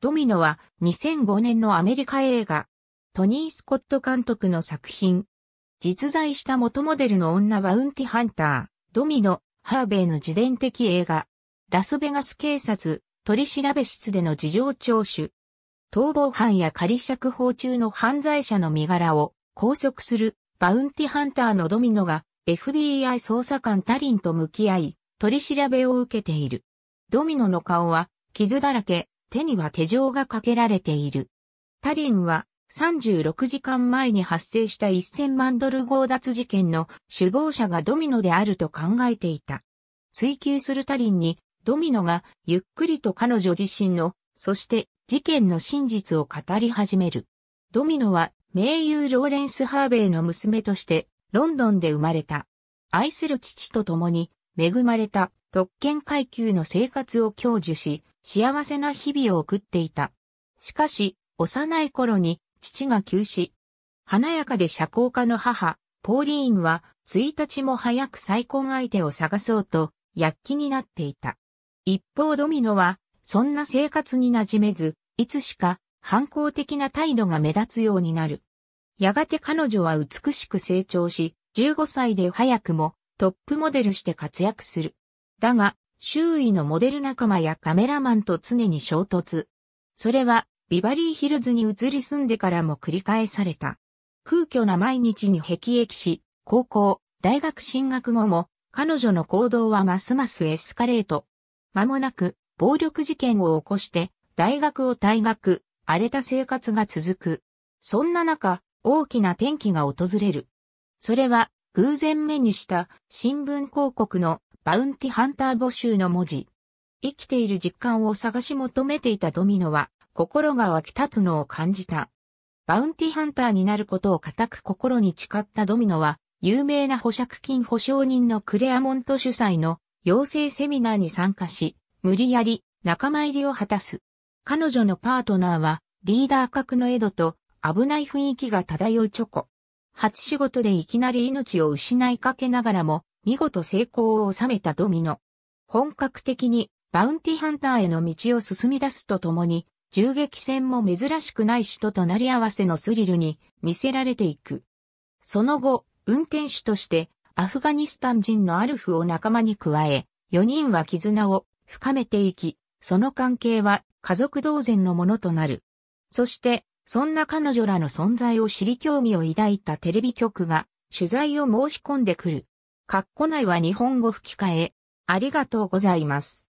ドミノは2005年のアメリカ映画、トニー・スコット監督の作品。実在した元モデルの女バウンティハンター、ドミノ、ハーベイの自伝的映画。ラスベガス警察、取調室での事情聴取。逃亡犯や仮釈放中の犯罪者の身柄を拘束するバウンティハンターのドミノが FBI 捜査官タリンと向き合い、取り調べを受けている。ドミノの顔は傷だらけ、手には手錠がかけられている。タリンは36時間前に発生した1000万ドル強奪事件の首謀者がドミノであると考えていた。追求するタリンにドミノがゆっくりと彼女自身の、そして事件の真実を語り始める。ドミノは名優ローレンス・ハーベイの娘としてロンドンで生まれた。愛する父と共に恵まれた特権階級の生活を享受し、幸せな日々を送っていた。しかし、幼い頃に父が急死。華やかで社交家の母、ポーリーンは、1日も早く再婚相手を探そうと、躍起になっていた。一方ドミノは、そんな生活に馴染めず、いつしか反抗的な態度が目立つようになる。やがて彼女は美しく成長し、15歳で早くもトップモデルして活躍する。だが、周囲のモデル仲間やカメラマンと常に衝突。それは、ビバリーヒルズに移り住んでからも繰り返された。空虚な毎日に辟易し、高校、大学進学後も、彼女の行動はますますエスカレート。間もなく、暴力事件を起こして、大学を退学、荒れた生活が続く。そんな中、大きな転機が訪れる。それは、偶然目にした新聞広告のバウンティハンター募集の文字。生きている実感を探し求めていたドミノは、心が湧き立つのを感じた。バウンティハンターになることを固く心に誓ったドミノは、有名な保釈金保証人のクレアモント主催の養成セミナーに参加し、無理やり仲間入りを果たす。彼女のパートナーはリーダー格のエドと危ない雰囲気が漂うチョコ。初仕事でいきなり命を失いかけながらも見事成功を収めたドミノ。本格的にバウンティハンターへの道を進み出すとともに、銃撃戦も珍しくない人となり合わせのスリルに見せられていく。その後、運転手としてアフガニスタン人のアルフを仲間に加え、4人は絆を深めていき、その関係は家族同然のものとなる。そして、そんな彼女らの存在を知り興味を抱いたテレビ局が取材を申し込んでくる。括弧内は日本語吹き替え。ありがとうございます。